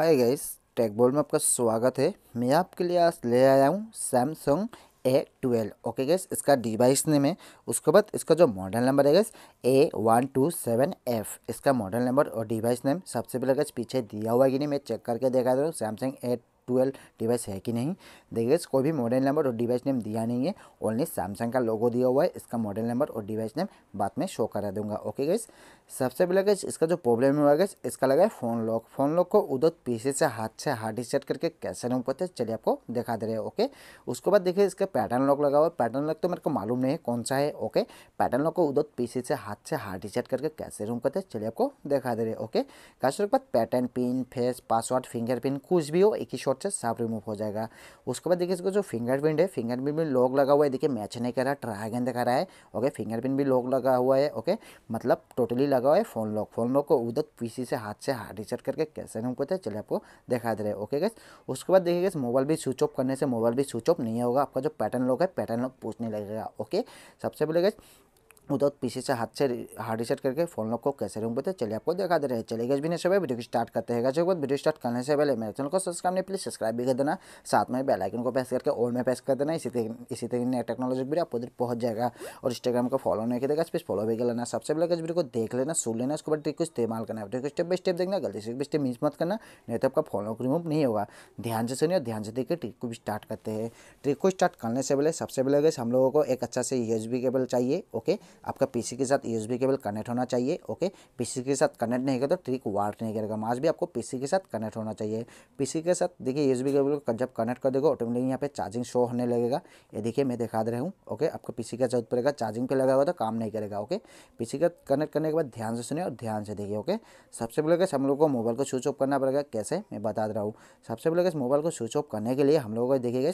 hi guys take में आपका स्वागत है मैं आपके लिए आज ले आया हूँ Samsung A twelve okay guys इसका डिवाइस नेम है उसके बाद इसका जो मॉडल नंबर है guys A one two seven F इसका मॉडल नंबर और डिवाइस नेम सबसे पहले गैस पीछे दिया हुआ कि नहीं मैं चेक करके देखा दे रहा हूँ सैमसंग ए ट्वेल्व डिवाइस है कि नहीं देखिए कोई भी मॉडल नंबर और डिवाइस नेम दिया नहीं है ओनली सैमसंग का लोगो दिया हुआ है इसका मॉडल नंबर और डिवाइस नेम बाद में शो करा दूंगा ओके गैस सबसे पहले गैस इसका जो प्रॉब्लम हुआ गैस इसका लगा है फ़ोन लॉक फ़ोन लॉक को उधर पीछे से हाथ से हार्ड सेट करके कैसे रूम करते चलिए आपको दिखा दे रहे हैं ओके उसके बाद देखिए इसका पैटर्न लॉक लगा हुआ है पैटर्न लॉक तो मेरे को मालूम नहीं है कौन सा है ओके पैटर्न लॉक को उधर पीछे से हाथ से हार्ड सेट करके कैसे रूम करते चलिए आपको दिखा दे रहे ओके कैसे बाद pattern pin face password fingerprint कुछ भी हो एक ही शॉट से है सब रिमूव हो जाएगा उसके बाद देखिए इसको जो फिंगरप्रिंट है फिंगरप्रिंट भी लॉक लगा हुआ है देखिए मैच नहीं कर रहा ट्राई ट्रागन दिखा रहा है ओके फिंगरप्रिंट भी लॉक लगा हुआ है ओके मतलब टोटली लगा हुआ है फोन लॉक फोन लॉक को उधर पीसी से हाथ से हाथ रिसेट करके कैसे रिमूव करते हैं चले आपको दिखा दे रहे ओके गैस उसके बाद देखिए मोबाइल भी स्विच ऑफ करने से मोबाइल भी स्विच ऑफ नहीं होगा आपका जो पैटर्न लॉक है पैटर्न लॉक पूछने लगेगा ओके सबसे पहले गैस उधर पीछे से हाथ से हार्ड रिसेट करके फोन लॉक को कैसे रूम पे चलिए आपको दिखा दे रहे हैं चलिए गए बिना सब वीडियो को स्टार्ट करते हैं उसके वीडियो स्टार्ट करने से पहले मेरे चैनल को सब्सक्राइब नहीं प्लीज सब्सक्राइब भी कर देना साथ में बेल आइकन को प्रेस करके और में प्रेस कर देना इसी तरह इसी तरह नया टेक्नोलॉजी भी आपको उधर पहुंच जाएगा और इंस्टाग्राम को फॉलो नहीं करेगा प्लीज फॉलो भी कर लेना सबसे पहले वीडियो को देख लेना सुन लेना उसके बाद कुछ इस्तेमाल करना है स्टेप बाई स्टेप देखना गलती से स्टेप मिस मत करना नहीं तो आपका फॉलो रिमूव नहीं होगा ध्यान से सुनिए ध्यान से देखिए ट्रिक को भी स्टार्ट करते हैं ट्रिक को स्टार्ट करने से पहले सबसे पहले हम लोगों को एक अच्छा से यूएसबी केबल चाहिए ओके आपका पीसी के साथ यूएसबी केबल कनेक्ट होना चाहिए ओके पीसी के साथ कनेक्ट नहीं करेगा तो ट्रिक वार्ट नहीं करेगा माज भी आपको पीसी के साथ कनेक्ट होना चाहिए पीसी के साथ देखिए यूएसबी केबल को जब कनेक्ट कर देगा ऑटोमेटिक यहाँ पे चार्जिंग शो होने लगेगा ये देखिए मैं दिखा दे रहा हूँ ओके आपको पीसी का जरूरत पड़ेगा चार्जिंग पे लगा हुआ तो काम नहीं करेगा ओके पीसी का कनेक्ट करने के बाद ध्यान से सुने और ध्यान से देखिए ओके सबसे पहले हम लोग को मोबाइल को स्विच ऑफ करना पड़ेगा कैसे मैं बता दे रहा हूँ सबसे पहले मोबाइल को स्विच ऑफ करने के लिए हम लोगों को देखिएगा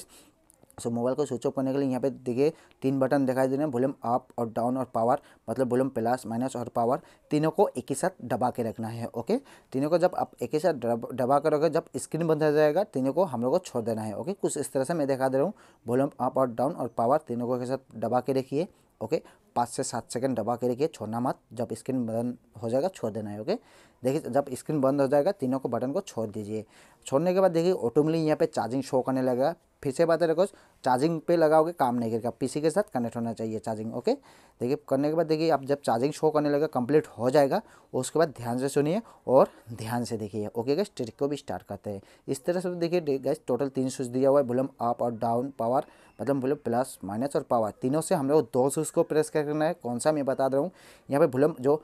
सो मोबाइल को स्विच ऑफ करने के लिए यहाँ पे देखिए तीन बटन दिखाई दे रहे हैं वॉल्यूम अप और डाउन और पावर मतलब वॉल्यूम प्लस माइनस और पावर तीनों को एक ही साथ दबा के रखना है ओके तीनों को जब आप एक ही साथ दबा के रखोगे जब स्क्रीन बंद हो जाएगा तीनों को हम लोग को छोड़ देना है ओके कुछ इस तरह से मैं दिखा दे रहा हूँ वॉल्यूम अप और डाउन और पावर तीनों को एक साथ दबा के रखिए ओके पाँच से सात सेकंड दबा के रखिए छोड़ना मत जब स्क्रीन बंद हो जाएगा छोड़ देना है ओके देखिए जब स्क्रीन बंद हो जाएगा तीनों को बटन को छोड़ दीजिए छोड़ने के बाद देखिए ऑटोमेटिकली यहाँ पे चार्जिंग शो करने लगेगा फिर से बात है चार्जिंग पे लगाओगे काम नहीं करेगा पीसी के साथ कनेक्ट होना चाहिए चार्जिंग ओके देखिए करने के बाद देखिए आप जब चार्जिंग शो करने लगेगा कंप्लीट हो जाएगा उसके बाद ध्यान से सुनिए और ध्यान से देखिए ओके गैस ट्रिक को भी स्टार्ट करते हैं इस तरह से तो देखिए गैस टोटल तीन स्विच दिया हुआ है बुलम अप और डाउन पावर मतलब बुलम प्लस माइनस और पावर तीनों से हम लोग दो स्विच को प्रेस करना है कौन सा मैं बता रहा हूँ यहाँ पर बुलम जो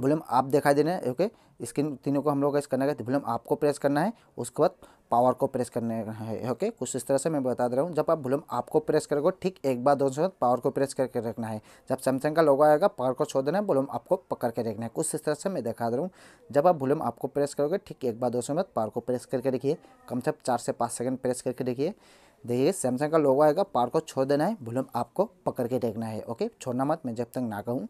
वॉल्यूम आप दिखाई देना है ओके स्क्रीन तीनों को हम लोग का करना है वॉल्यूम तो आपको प्रेस करना है उसके बाद पावर को प्रेस करना है ओके कुछ इस तरह से मैं बता दे रहा हूँ जब आप वॉल्यूम आपको प्रेस करोगे ठीक एक बार दो सौ पावर को प्रेस करके रखना है जब सैमसंग का लोगो आएगा पावर को छोड़ देना है वॉल्यूम आपको पकड़ के रखना है कुछ इस तरह से मैं दिखा दे रहा हूँ जब आप वॉल्यूम आपको प्रेस करोगे ठीक एक बार दोनों बाद पावर को प्रेस करके रखिए कम से कम चार से पाँच सेकंड प्रेस करके रखिए देखिए सैमसंग का लोगो आएगा पावर को छोड़ देना है वॉल्यूम आपको पकड़ के रखना है ओके छोड़ना मत मैं जब तक ना कहूँ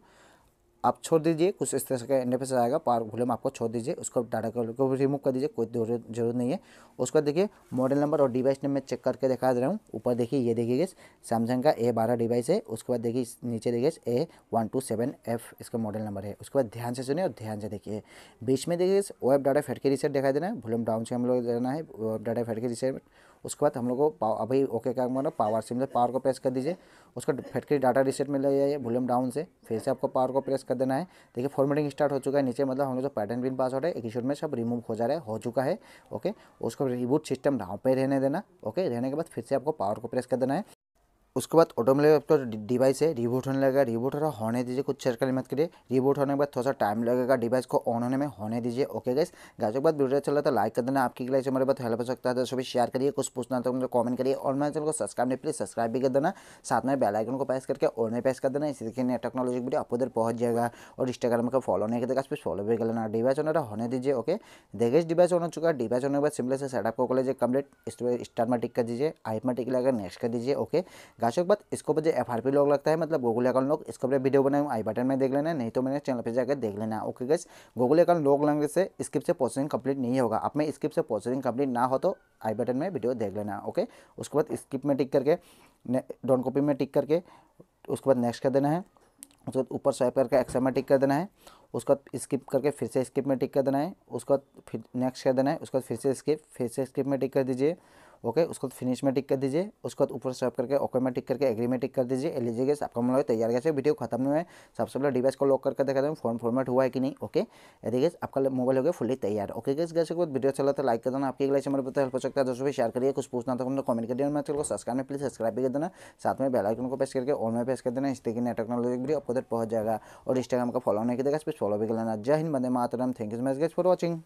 आप छोड़ दीजिए कुछ इस तरह का इंटरफेस आएगा पावर वॉल्यूम आपको छोड़ दीजिए उसको डाटा को रिमूव कर दीजिए कोई जरूरत नहीं है उसको देखिए मॉडल नंबर और डिवाइस नंबर चेक करके दिखा दे रहा हूँ ऊपर देखिए ये देखिए सैमसंग का ए बारह डिवाइस है उसके बाद देखिए नीचे देखिए A one two seven F इसका मॉडल नंबर है उसके बाद ध्यान से सुनिए और ध्यान से देखिए बीच में देखिए wipe data factory reset दिखाई दे है वॉल्यूम डाउन से हम लोग देना है wipe data factory reset उसके बाद हम लोग को अभी ओके क्या मतलब पावर सिम से पावर को प्रेस कर दीजिए उसका के डाटा रिसेट में ले जाइए वॉल्यूम डाउन से फिर से आपको पावर को प्रेस कर देना है देखिए फॉर्मेटिंग स्टार्ट हो चुका है नीचे मतलब हम लोग जो पैटर्न हो पासवर्ड है एक में सब रिमूव हो जा रहा है हो चुका है ओके उसको रिबूट सिस्टम डाउन पर रहने देना ओके रहने के बाद फिर से आपको पावर को प्रेस कर देना है उसके बाद ऑटोमेटिक आपका डिवाइस है रिबूट होने लगेगा रिबूट होना होने दीजिए कुछ चेयर करने मत करिए रिबूट होने के बाद थोड़ा सा टाइम लगेगा डिवाइस को ऑन होने में होने दीजिए ओके गाइस गाइस के बाद वीडियो अच्छा लगता है लाइक तो कर देना आपकी लाइफ से हमारे बहुत हेल्प हो सकता है तो सभी शेयर करिए कुछ पूछना तो मुझे कॉमेंट करिए और मेरे चैनल को सब्सक्राइब नहीं प्लीज सब्सक्राइब भी कर देना साथ में बेलाइकन को प्रेस करके और नहीं प्रेस कर देना इसी तरीके टेक्नोलॉजी वीडियो आप उधर पहुँच जाएगा और इंस्टाग्राम का फॉलो नहीं करेगा फिर फॉलो भी कर लेना डिवाइस ऑनर होने दीजिए ओके देखिए डिवाइस ऑन हो चुका है डिवाइस होने के बाद सिम्पल से सेटअप को कर लीजिए कंप्लीट स्टार में टिक कर दीजिए आइप में टिक लगा नेक्स्ट कर दीजिए ओके के बाद इसको पर जो एफ आर पी लॉग लगता है मतलब गूगल अकाउंट लॉग इसको पर वीडियो बनाए आई बटन में देख लेना नहीं तो मेरे चैनल पर जाकर देख लेना okay guys Google account log लगने से स्क्रिप्ट से प्रोसेसिंग कंप्लीट नहीं होगा आप में स्क्रिप्ट से प्रोसेसिंग कंप्लीट ना हो तो आई बटन में वीडियो देख लेना ओके उसके बाद स्किप में टिक करके डॉन कॉपी में टिक करके उसके बाद नेक्स्ट कर देना है उसके बाद ऊपर स्वाइप करके एक्सर में टिक कर देना है उसके बाद स्किप करके फिर से स्किप में टिक कर देना है उसके बाद फिर नेक्स्ट कर देना है उसके बाद फिर से स्किप फिर से स्किप में टिक कर दीजिए ओके उसको फिनिश तो में टिक कर दीजिए उसके बाद तो ऊपर स्वैप करके ओके में टिक करके एग्री में टिक कर दीजिए एलिजिए गैस आपका मोबाइल मतलब तैयार गैस वीडियो खत्म नहीं है सबसे पहले डिवाइस को लॉक करके देखा था फोन फॉर्मेट हुआ है कि नहीं ओके यदि गैस आपका मोबाइल हो गया फुली तैयार ओके गैस गैस वीडियो चला था लाइक कर देना आपकी लाइक हमारे पता हेल्प हो सकता है दोस्तों भी शेयर करिए कुछ पूछना था उन्होंने तो कमेंट कर दिया मैं चलो सब्सक्राइब में प्लीज सब्सक्राइब भी कर देना साथ में बेलाइकन को प्रेस करके और में प्रेस कर देना इसके तरीके नया टेक्नोलॉजी वीडियो आपको पहुंच जाएगा और इंस्टाग्राम का फॉलो नहीं किया गया फॉलो भी कर लेना जय हिंद बंदे मातरम thank you much guys for watching